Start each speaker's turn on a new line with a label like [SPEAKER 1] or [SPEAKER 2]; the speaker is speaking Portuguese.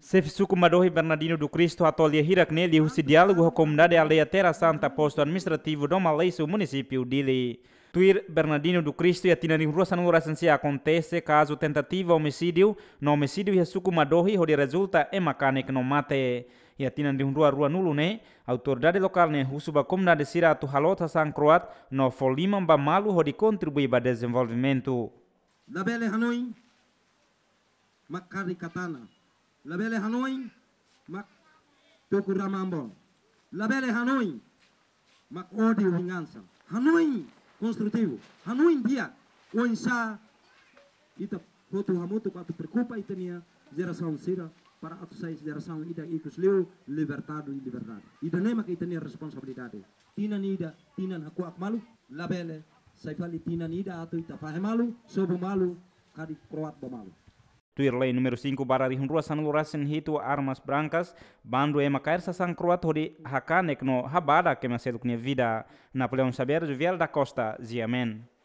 [SPEAKER 1] Sefsu Kumadorri Bernardino do Cristo atolhe hirak nele o diálogo recomendado à Lei Terra Santa posto administrativo do Malaiso município dele. Tuir Bernardino do Cristo e a Tina Rua se acontece caso tentativa homicídio no homicídio Yesu Kumadorri onde resulta em mecânico no mate. E a Tina Rua Rua Nulune, né? autoridade local ne né? a Comunidade Sira Tuhalota San Croat no Folima Bamalu onde contribui para desenvolvimento.
[SPEAKER 2] Dabele Hanoi, Makari Katana. labele hanoi mak tokura La labele hanoi mak odi wingansan hanoi konstruktif, hanoi dia onsa ita foto hamutu patu perkupa ita jera geração sira para a jera geração ida ikus leu libertado e liberdade ida nema que ita minha responsabilidade tina nida tina aku malu labele belle saifali tina nida atau ita fahemalu sobo malu kadi kroat bomalu.
[SPEAKER 1] tuir lei número 5 barari rua san lurasin hitu armas brancas bando ema cair sa san croat hori hakanek no habada que me sedukne vida Napoleão Xavier Juvial da Costa Ziamen